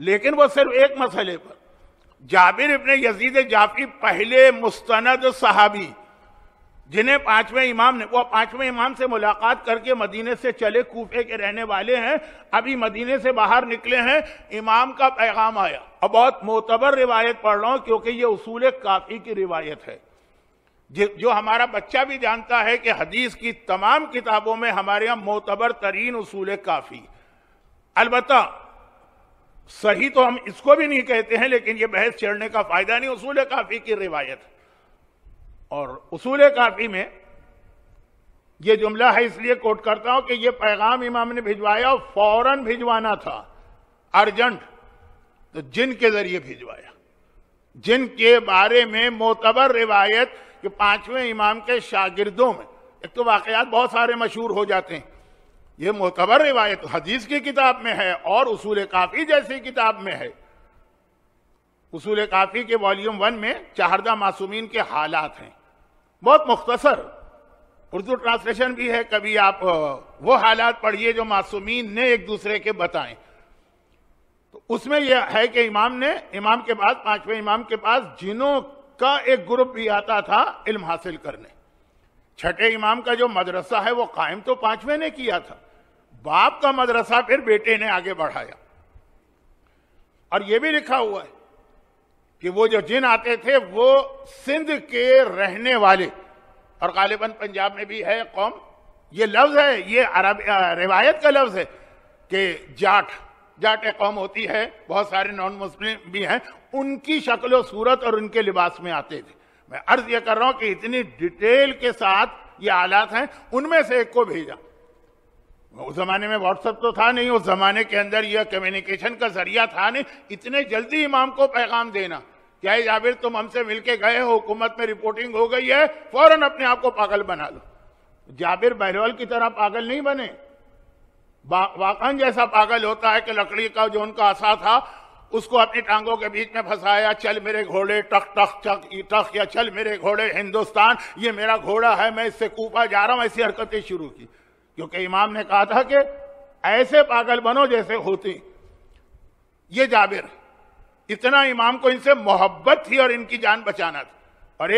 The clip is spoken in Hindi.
लेकिन वो सिर्फ एक मसले पर जाबिर इबन यजीद जाफी पहले मुस्तनद सहाबी जिन्हें पांचवें इमाम ने वो पांचवें इमाम से मुलाकात करके मदीने से चले कूफे के रहने वाले हैं अभी मदीने से बाहर निकले हैं इमाम का पैगाम आया और बहुत मोतबर रिवायत पढ़ रहा हूं क्योंकि ये उसूल काफी की रिवायत है जो हमारा बच्चा भी जानता है कि हदीस की तमाम किताबों में हमारे यहां मोतबर तरीन उसूल काफी अलबत्ता सही तो हम इसको भी नहीं कहते हैं लेकिन यह बहस छेड़ने का फायदा नहीं उसूल काफी की रिवायत और उसूल काफी में यह जुमला है इसलिए कोट करता हूं कि यह पैगाम इमाम ने भिजवाया फौरन भिजवाना था अर्जेंट तो जिन के जरिए भिजवाया जिनके बारे में मोतबर रिवायत कि पांचवें इमाम के शागिर्दों में एक तो वाकयात बहुत सारे मशहूर हो जाते हैं ये मोतबर रिवायत हदीस की किताब में है और उसूल काफ़ी जैसी किताब में है उसूल काफ़ी के वॉल्यूम वन में चारदा मासूमीन के हालात हैं बहुत मुख्तसर उर्दू ट्रांसलेशन भी है कभी आप वो हालात पढ़िए जो मासूमीन ने एक दूसरे के बताएं तो उसमें यह है कि इमाम ने इमाम के बाद पांचवें इमाम के पास जिनों का एक ग्रुप भी आता था इल्म हासिल करने छठे इमाम का जो मदरसा है वो कायम तो पांचवें ने किया था बाप का मदरसा फिर बेटे ने आगे बढ़ाया और ये भी लिखा हुआ है कि वो जो जिन आते थे वो सिंध के रहने वाले और गालिबन पंजाब में भी है कौम ये लफ्ज है ये अरब रिवायत का लफ्ज है कि जाट जाट एक कौम होती है बहुत सारे नॉन मुस्लिम भी हैं उनकी शक्ल सूरत और उनके लिबास में आते थे मैं अर्ज यह कर रहा हूं कि इतनी डिटेल के साथ ये आलात हैं उनमें से एक को भेजा उस जमाने में व्हाट्सएप तो था नहीं उस जमाने के अंदर यह कम्युनिकेशन का जरिया था नहीं इतने जल्दी इमाम को पैगाम देना क्या जाबिर तुम हमसे मिलके गए हो हुकूमत में रिपोर्टिंग हो गई है फौरन अपने आप को पागल बना लो जाबिर बहरवाल की तरह पागल नहीं बने वाकन जैसा पागल होता है कि लकड़ी का जो उनका आशा था उसको अपनी टांगों के बीच में फंसाया चल मेरे घोड़े टक टक टक टक या चल मेरे घोड़े हिंदुस्तान ये मेरा घोड़ा है मैं इससे कूपा जा रहा हूं ऐसी हरकतें शुरू की क्योंकि इमाम ने कहा था कि ऐसे पागल बनो जैसे होती ये जाबिर इतना इमाम को इनसे मोहब्बत थी और इनकी जान बचाना था